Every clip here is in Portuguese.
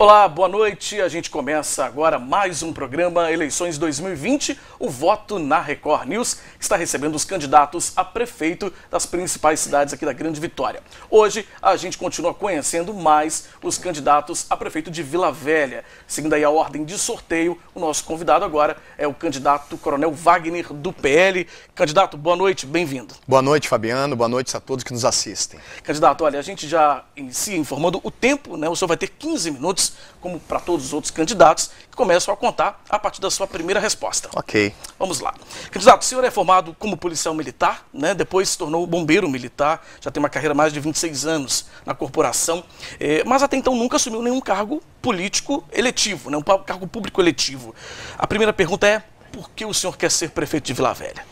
Olá, boa noite. A gente começa agora mais um programa Eleições 2020, o Voto na Record News, que está recebendo os candidatos a prefeito das principais cidades aqui da Grande Vitória. Hoje a gente continua conhecendo mais os candidatos a prefeito de Vila Velha. Seguindo aí a ordem de sorteio, o nosso convidado agora é o candidato Coronel Wagner do PL. Candidato, boa noite, bem-vindo. Boa noite, Fabiano. Boa noite a todos que nos assistem. Candidato, olha, a gente já inicia informando o tempo, né? O senhor vai ter 15 minutos como para todos os outros candidatos, que começam a contar a partir da sua primeira resposta. Ok. Vamos lá. Candidato, o senhor é formado como policial militar, né? depois se tornou bombeiro militar, já tem uma carreira mais de 26 anos na corporação, eh, mas até então nunca assumiu nenhum cargo político eletivo, né? um cargo público eletivo. A primeira pergunta é, por que o senhor quer ser prefeito de Vila Velha?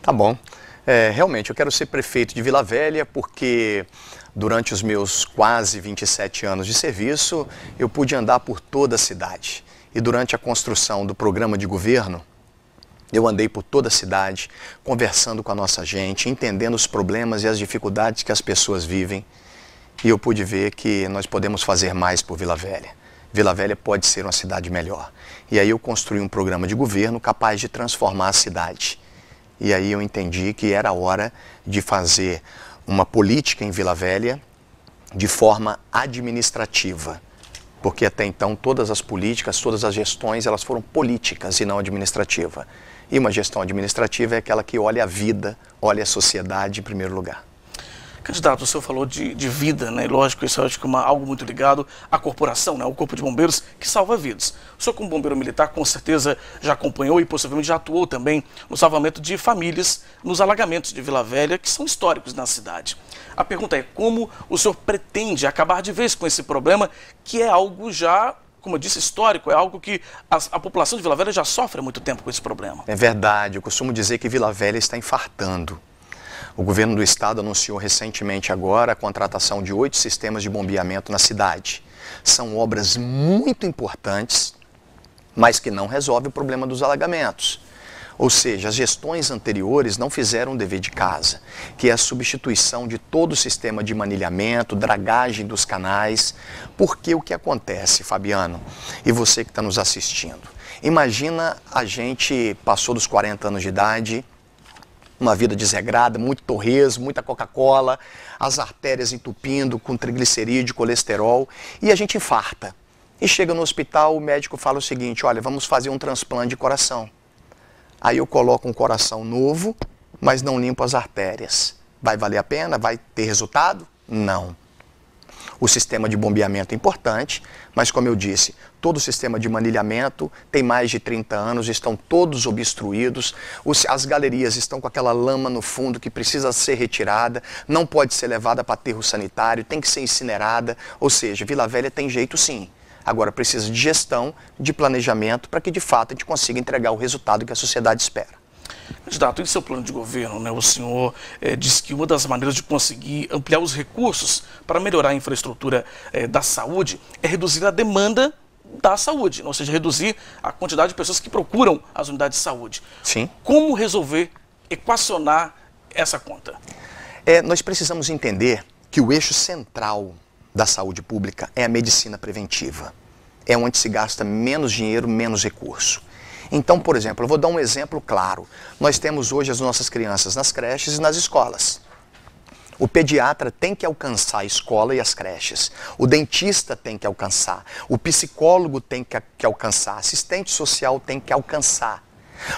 Tá bom. É, realmente, eu quero ser prefeito de Vila Velha porque Durante os meus quase 27 anos de serviço, eu pude andar por toda a cidade. E durante a construção do programa de governo, eu andei por toda a cidade, conversando com a nossa gente, entendendo os problemas e as dificuldades que as pessoas vivem. E eu pude ver que nós podemos fazer mais por Vila Velha. Vila Velha pode ser uma cidade melhor. E aí eu construí um programa de governo capaz de transformar a cidade. E aí eu entendi que era hora de fazer uma política em Vila Velha de forma administrativa, porque até então todas as políticas, todas as gestões, elas foram políticas e não administrativa. E uma gestão administrativa é aquela que olha a vida, olha a sociedade em primeiro lugar. Candidato, o senhor falou de, de vida, né? E lógico, isso é acho que é algo muito ligado à corporação, né? O Corpo de Bombeiros, que salva vidas. O senhor, como bombeiro militar, com certeza já acompanhou e possivelmente já atuou também no salvamento de famílias nos alagamentos de Vila Velha, que são históricos na cidade. A pergunta é como o senhor pretende acabar de vez com esse problema, que é algo já como eu disse, histórico, é algo que a, a, população de Vila Velha já sofre há muito tempo com esse problema. É verdade, eu costumo dizer que Vila Velha está infartando. O governo do estado anunciou recentemente agora a contratação de oito sistemas de bombeamento na cidade. São obras muito importantes, mas que não resolve o problema dos alagamentos. Ou seja, as gestões anteriores não fizeram o dever de casa, que é a substituição de todo o sistema de manilhamento, dragagem dos canais, porque o que acontece, Fabiano, e você que está nos assistindo, imagina a gente passou dos 40 anos de idade uma vida desregrada, muito torresmo, muita Coca-Cola, as artérias entupindo com triglicerídeo, colesterol, e a gente infarta. E chega no hospital, o médico fala o seguinte: olha, vamos fazer um transplante de coração. Aí eu coloco um coração novo, mas não limpo as artérias. Vai valer a pena? Vai ter resultado? Não. O sistema de bombeamento é importante, mas como eu disse, todo o sistema de manilhamento tem mais de 30 anos, estão todos obstruídos, os, as galerias estão com aquela lama no fundo que precisa ser retirada, não pode ser levada para aterro sanitário, tem que ser incinerada, ou seja, Vila Velha tem jeito sim. Agora precisa de gestão, de planejamento, para que de fato a gente consiga entregar o resultado que a sociedade espera. Candidato, em seu plano de governo, né, o senhor é, eh, disse que uma das maneiras de conseguir ampliar os recursos para melhorar a infraestrutura é, da saúde é reduzir a demanda da saúde, ou seja, reduzir a quantidade de pessoas que procuram as unidades de saúde. Sim. Como resolver, equacionar essa conta? É, nós precisamos entender que o eixo central da saúde pública é a medicina preventiva. É onde se gasta menos dinheiro, menos recurso. Então, por exemplo, eu vou dar um exemplo claro. Nós temos hoje as nossas crianças nas creches e nas escolas. O pediatra tem que alcançar a escola e as creches. O dentista tem que alcançar. O psicólogo tem que, que alcançar. Assistente social tem que alcançar.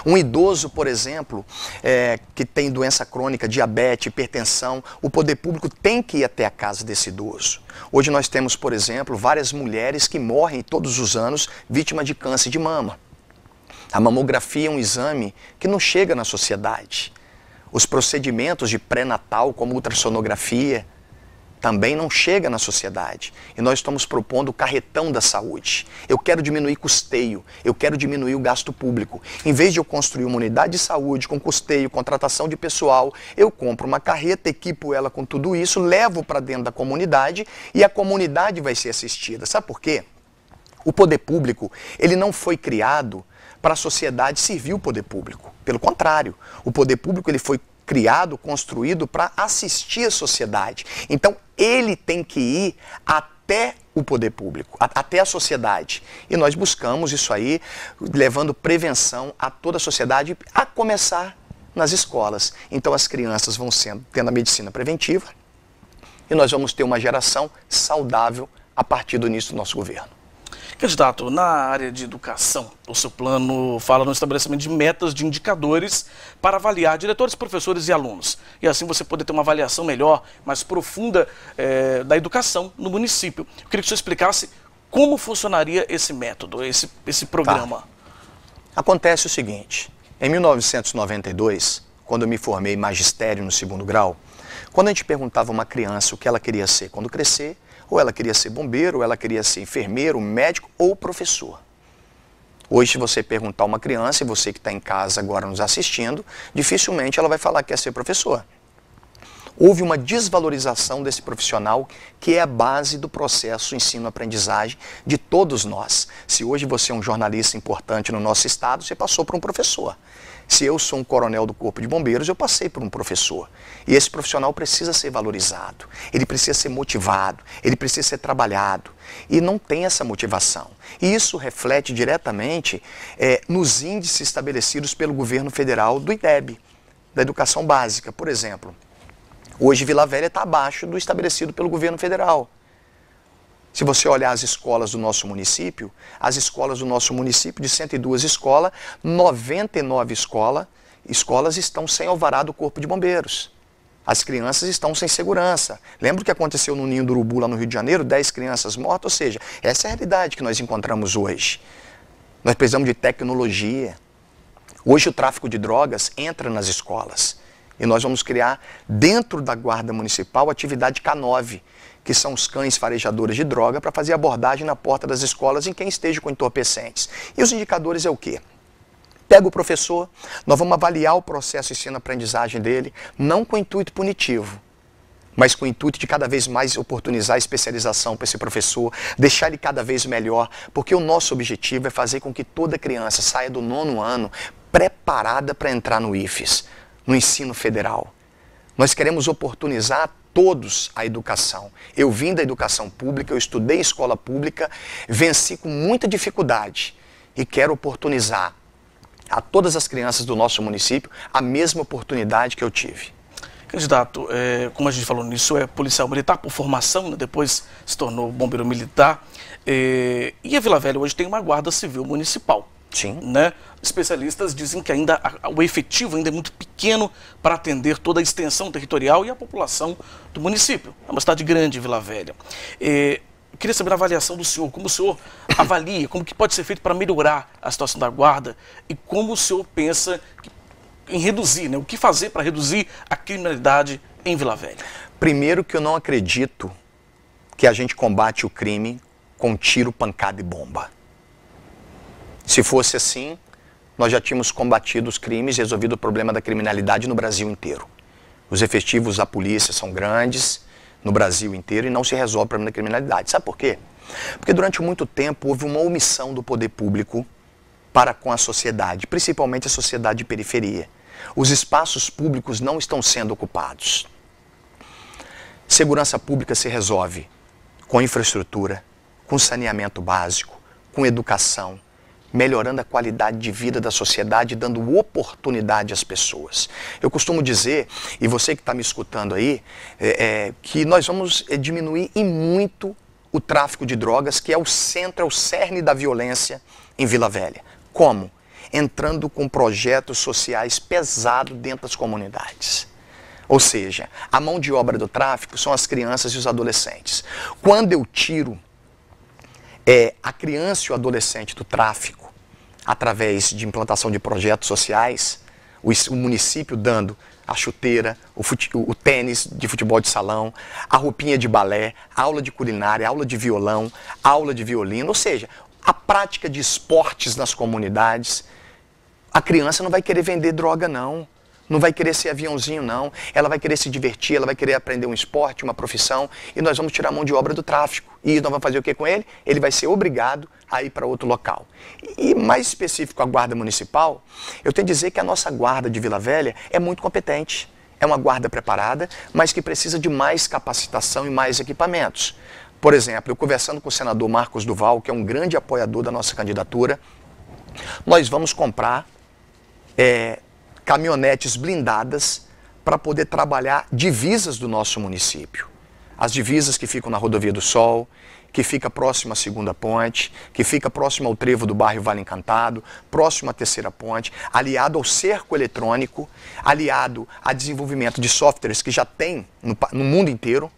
Um idoso, por exemplo, é, que tem doença crônica, diabetes, hipertensão, o poder público tem que ir até a casa desse idoso. Hoje nós temos, por exemplo, várias mulheres que morrem todos os anos vítima de câncer de mama. A mamografia é um exame que não chega na sociedade. Os procedimentos de pré-natal, como ultrassonografia, também não chega na sociedade. E nós estamos propondo o carretão da saúde. Eu quero diminuir custeio, eu quero diminuir o gasto público. Em vez de eu construir uma unidade de saúde com custeio, contratação de pessoal, eu compro uma carreta, equipo ela com tudo isso, levo para dentro da comunidade e a comunidade vai ser assistida. Sabe por quê? O poder público, ele não foi criado para a sociedade servir o poder público. Pelo contrário, o poder público ele foi criado, construído para assistir a sociedade. Então ele tem que ir até o poder público, a, até a sociedade. E nós buscamos isso aí, levando prevenção a toda a sociedade, a começar nas escolas. Então as crianças vão sendo tendo a medicina preventiva e nós vamos ter uma geração saudável a partir do início do nosso governo. Candidato, na área de educação, o seu plano fala no estabelecimento de metas de indicadores para avaliar diretores, professores e alunos. E assim você poder ter uma avaliação melhor, mais profunda é, da educação no município. Eu queria que o senhor explicasse como funcionaria esse método, esse, esse programa. Tá. Acontece o seguinte, em 1992, quando eu me formei em magistério no segundo grau, quando a gente perguntava a uma criança o que ela queria ser quando crescer, ou ela queria ser bombeiro, ou ela queria ser enfermeiro, médico ou professor. Hoje, se você perguntar a uma criança, e você que está em casa agora nos assistindo, dificilmente ela vai falar que quer ser professor. Houve uma desvalorização desse profissional que é a base do processo ensino-aprendizagem de todos nós. Se hoje você é um jornalista importante no nosso estado, você passou por um professor. Se eu sou um coronel do Corpo de Bombeiros, eu passei por um professor. E esse profissional precisa ser valorizado, ele precisa ser motivado, ele precisa ser trabalhado. E não tem essa motivação. E isso reflete diretamente é, nos índices estabelecidos pelo governo federal do IDEB, da educação básica, por exemplo. Hoje Vila Velha está abaixo do estabelecido pelo governo federal. Se você olhar as escolas do nosso município, as escolas do nosso município, de 102 escolas, 99 escola, escolas estão sem alvará do Corpo de Bombeiros. As crianças estão sem segurança. Lembra o que aconteceu no Ninho do Urubu, lá no Rio de Janeiro? 10 crianças mortas, ou seja, essa é a realidade que nós encontramos hoje. Nós precisamos de tecnologia. Hoje o tráfico de drogas entra nas escolas. E nós vamos criar, dentro da Guarda Municipal, a atividade K9, que são os cães farejadores de droga, para fazer abordagem na porta das escolas em quem esteja com entorpecentes. E os indicadores é o quê? Pega o professor, nós vamos avaliar o processo ensino-aprendizagem dele, não com intuito punitivo, mas com o intuito de cada vez mais oportunizar a especialização para esse professor, deixar ele cada vez melhor, porque o nosso objetivo é fazer com que toda criança saia do nono ano preparada para entrar no IFES, no ensino federal. Nós queremos oportunizar todos a educação. Eu vim da educação pública, eu estudei escola pública, venci com muita dificuldade e quero oportunizar a todas as crianças do nosso município a mesma oportunidade que eu tive. Candidato, é, como a gente falou nisso, é policial militar por formação, né? depois se tornou bombeiro militar. É, e a Vila Velha hoje tem uma guarda civil municipal. Sim, né? especialistas dizem que ainda o efetivo ainda é muito pequeno para atender toda a extensão territorial e a população do município. É uma cidade grande, Vila Velha. É, eu queria saber a avaliação do senhor, como o senhor avalia, como que pode ser feito para melhorar a situação da guarda e como o senhor pensa em reduzir, né? o que fazer para reduzir a criminalidade em Vila Velha. Primeiro que eu não acredito que a gente combate o crime com tiro, pancada e bomba. Se fosse assim, nós já tínhamos combatido os crimes, resolvido o problema da criminalidade no Brasil inteiro. Os efetivos da polícia são grandes no Brasil inteiro e não se resolve o problema da criminalidade. Sabe por quê? Porque durante muito tempo houve uma omissão do poder público para com a sociedade, principalmente a sociedade de periferia. Os espaços públicos não estão sendo ocupados. Segurança pública se resolve com infraestrutura, com saneamento básico, com educação, melhorando a qualidade de vida da sociedade, dando oportunidade às pessoas. Eu costumo dizer, e você que está me escutando aí, é, é, que nós vamos é, diminuir em muito o tráfico de drogas, que é o centro, é o cerne da violência em Vila Velha. Como? Entrando com projetos sociais pesados dentro das comunidades. Ou seja, a mão de obra do tráfico são as crianças e os adolescentes. Quando eu tiro é, a criança e o adolescente do tráfico, através de implantação de projetos sociais, o, o município dando a chuteira, o, fute, o, o, tênis de futebol de salão, a roupinha de balé, aula de culinária, aula de violão, aula de violino, ou seja, a prática de esportes nas comunidades. A criança não vai querer vender droga, não. Não vai querer ser aviãozinho, não. Ela vai querer se divertir, ela vai querer aprender um esporte, uma profissão, e nós vamos tirar a mão de obra do tráfico. E nós vamos fazer o que com ele? Ele vai ser obrigado a ir para outro local. E mais específico a guarda municipal, eu tenho que dizer que a nossa guarda de Vila Velha é muito competente. É uma guarda preparada, mas que precisa de mais capacitação e mais equipamentos. Por exemplo, eu conversando com o senador Marcos Duval, que é um grande apoiador da nossa candidatura, nós vamos comprar é, caminhonetes blindadas para poder trabalhar divisas do nosso município. As divisas que ficam na Rodovia do Sol, que fica próxima à Segunda Ponte, que fica próxima ao trevo do bairro Vale Encantado, próximo à Terceira Ponte, aliado ao cerco eletrônico, aliado a desenvolvimento de softwares que já tem no, no mundo inteiro,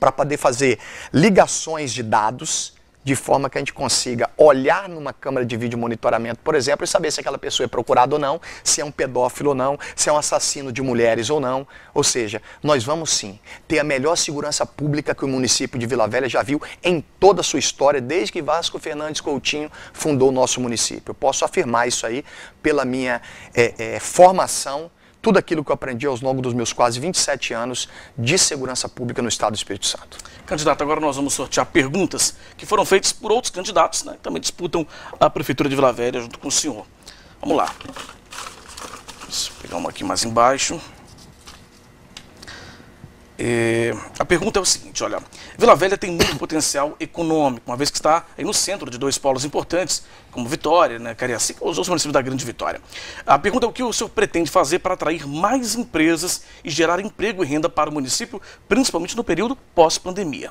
para poder fazer ligações de dados de forma que a gente consiga olhar numa câmera de vídeo monitoramento, por exemplo, e saber se aquela pessoa é procurada ou não, se é um pedófilo ou não, se é um assassino de mulheres ou não. Ou seja, nós vamos sim ter a melhor segurança pública que o município de Vila Velha já viu em toda a sua história, desde que Vasco Fernandes Coutinho fundou o nosso município. Eu posso afirmar isso aí pela minha é, é, formação tudo aquilo que eu aprendi ao longo dos meus quase 27 anos de segurança pública no Estado do Espírito Santo. Candidato, agora nós vamos sortear perguntas que foram feitas por outros candidatos, né, que também disputam a Prefeitura de Vila Velha junto com o senhor. Vamos lá. Vou pegar uma aqui mais embaixo. É, a pergunta é o seguinte, olha, Vila Velha tem muito potencial econômico, uma vez que está no centro de dois polos importantes, como Vitória, né, Cariacica, os outros municípios da Grande Vitória. A pergunta é o que o senhor pretende fazer para atrair mais empresas e gerar emprego e renda para o município, principalmente no período pós-pandemia.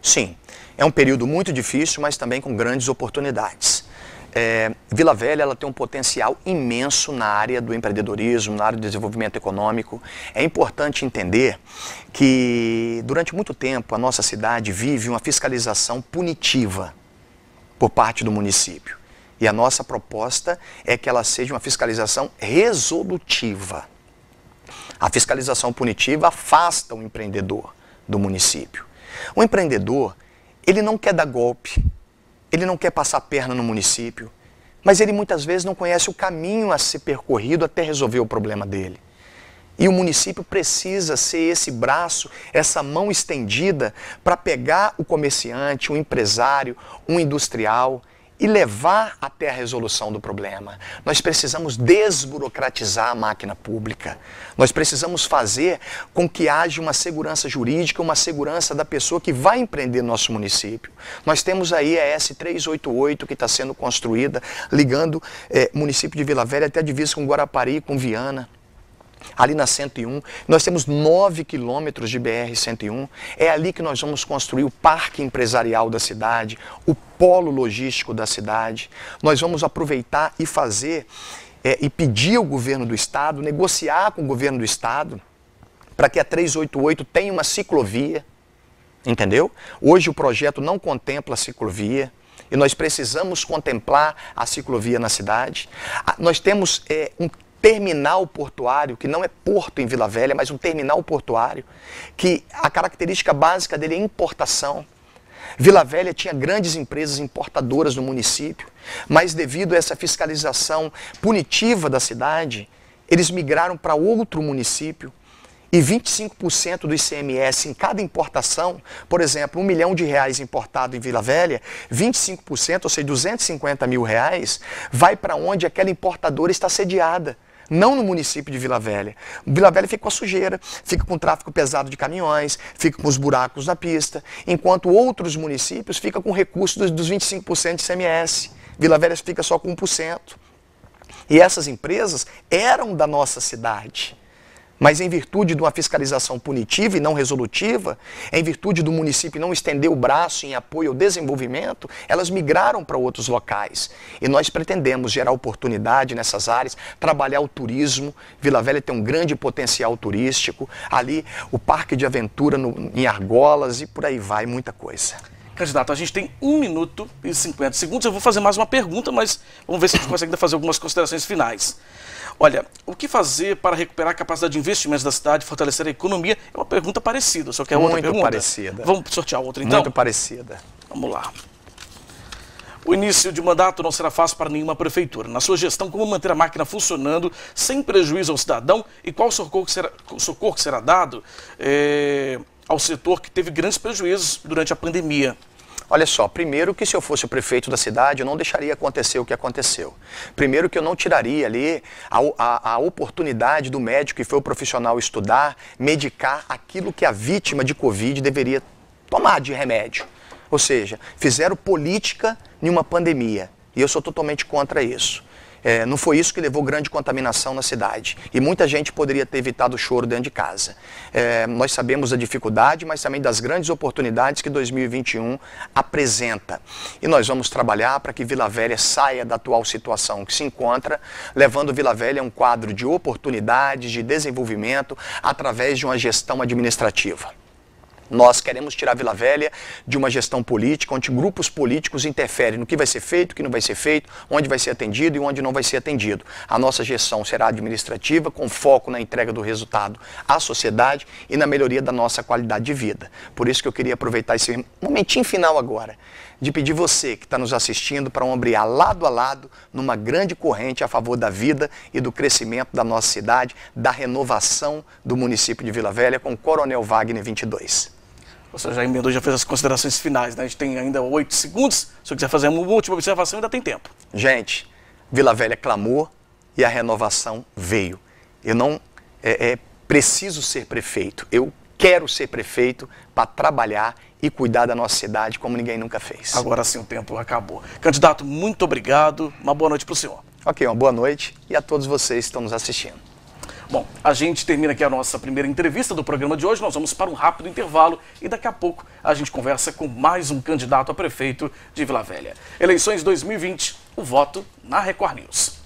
Sim, é um período muito difícil, mas também com grandes oportunidades. É, Vila Velha ela tem um potencial imenso na área do empreendedorismo, na área do desenvolvimento econômico. É importante entender que durante muito tempo a nossa cidade vive uma fiscalização punitiva por parte do município. E a nossa proposta é que ela seja uma fiscalização resolutiva. A fiscalização punitiva afasta o empreendedor do município. O empreendedor, ele não quer dar golpe, ele não quer passar perna no município, mas ele muitas vezes não conhece o caminho a ser percorrido até resolver o problema dele. E o município precisa ser esse braço, essa mão estendida para pegar o comerciante, o empresário, um industrial e levar até a resolução do problema. Nós precisamos desburocratizar a máquina pública. Nós precisamos fazer com que haja uma segurança jurídica, uma segurança da pessoa que vai empreender nosso município. Nós temos aí a S388 que está sendo construída, ligando é, município de Vila Velha até a divisa com Guarapari, com Viana ali na 101. Nós temos 9 quilômetros de BR-101. É ali que nós vamos construir o parque empresarial da cidade, o polo logístico da cidade. Nós vamos aproveitar e fazer é, e pedir ao governo do estado, negociar com o governo do estado, para que a 388 tenha uma ciclovia. Entendeu? Hoje o projeto não contempla a ciclovia e nós precisamos contemplar a ciclovia na cidade. Nós temos é, um terminal portuário, que não é porto em Vila Velha, mas um terminal portuário, que a característica básica dele é importação. Vila Velha tinha grandes empresas importadoras no município, mas devido a essa fiscalização punitiva da cidade, eles migraram para outro município e 25% do ICMS em cada importação, por exemplo, um milhão de reais importado em Vila Velha, 25%, ou seja, 250 mil reais, vai para onde aquela importadora está sediada não no município de Vila Velha. Vila Velha fica com a sujeira, fica com o tráfego pesado de caminhões, fica com os buracos na pista, enquanto outros municípios ficam com recursos dos 25% de CMS. Vila Velha fica só com 1%. E essas empresas eram da nossa cidade mas em virtude de uma fiscalização punitiva e não resolutiva, em virtude do município não estender o braço em apoio ao desenvolvimento, elas migraram para outros locais. E nós pretendemos gerar oportunidade nessas áreas, trabalhar o turismo. Vila Velha tem um grande potencial turístico. Ali, o parque de aventura no, em Argolas e por aí vai, muita coisa. Candidato, a gente tem 1 minuto e 50 segundos. Eu vou fazer mais uma pergunta, mas vamos ver se a gente consegue fazer algumas considerações finais. Olha, o que fazer para recuperar a capacidade de investimentos da cidade, fortalecer a economia? É uma pergunta parecida, só que é outra Muito pergunta. parecida. Vamos sortear outra então? Muito parecida. Vamos lá. O início de mandato não será fácil para nenhuma prefeitura. Na sua gestão, como manter a máquina funcionando sem prejuízo ao cidadão e qual socorro que será, socorro que será dado? É ao setor que teve grandes prejuízos durante a pandemia? Olha só, primeiro que se eu fosse o prefeito da cidade, eu não deixaria acontecer o que aconteceu. Primeiro que eu não tiraria ali a, a, a, oportunidade do médico, que foi o profissional, estudar, medicar aquilo que a vítima de Covid deveria tomar de remédio. Ou seja, fizeram política em uma pandemia. E eu sou totalmente contra isso. É, não foi isso que levou grande contaminação na cidade. E muita gente poderia ter evitado o choro dentro de casa. É, nós sabemos da dificuldade, mas também das grandes oportunidades que 2021 apresenta. E nós vamos trabalhar para que Vila Velha saia da atual situação que se encontra, levando Vila Velha a um quadro de oportunidades, de desenvolvimento, através de uma gestão administrativa. Nós queremos tirar Vila Velha de uma gestão política, onde grupos políticos interferem no que vai ser feito, o que não vai ser feito, onde vai ser atendido e onde não vai ser atendido. A nossa gestão será administrativa, com foco na entrega do resultado à sociedade e na melhoria da nossa qualidade de vida. Por isso que eu queria aproveitar esse momentinho final agora, de pedir você que está nos assistindo para ombrear lado a lado numa grande corrente a favor da vida e do crescimento da nossa cidade, da renovação do município de Vila Velha com Coronel Wagner 22. Você já emendou já fez as considerações finais, né? A gente tem ainda oito segundos. Se eu quiser fazer uma última observação, ainda tem tempo. Gente, Vila Velha é clamou e a renovação veio. Eu não é, é, preciso ser prefeito. Eu quero ser prefeito para trabalhar e cuidar da nossa cidade como ninguém nunca fez. Agora sim o tempo acabou. Candidato, muito obrigado. Uma boa noite para o senhor. Ok, uma boa noite e a todos vocês que estão nos assistindo. Bom, a gente termina aqui a nossa primeira entrevista do programa de hoje. Nós vamos para um rápido intervalo e daqui a pouco a gente conversa com mais um candidato a prefeito de Vila Velha. Eleições 2020, o voto na Record News.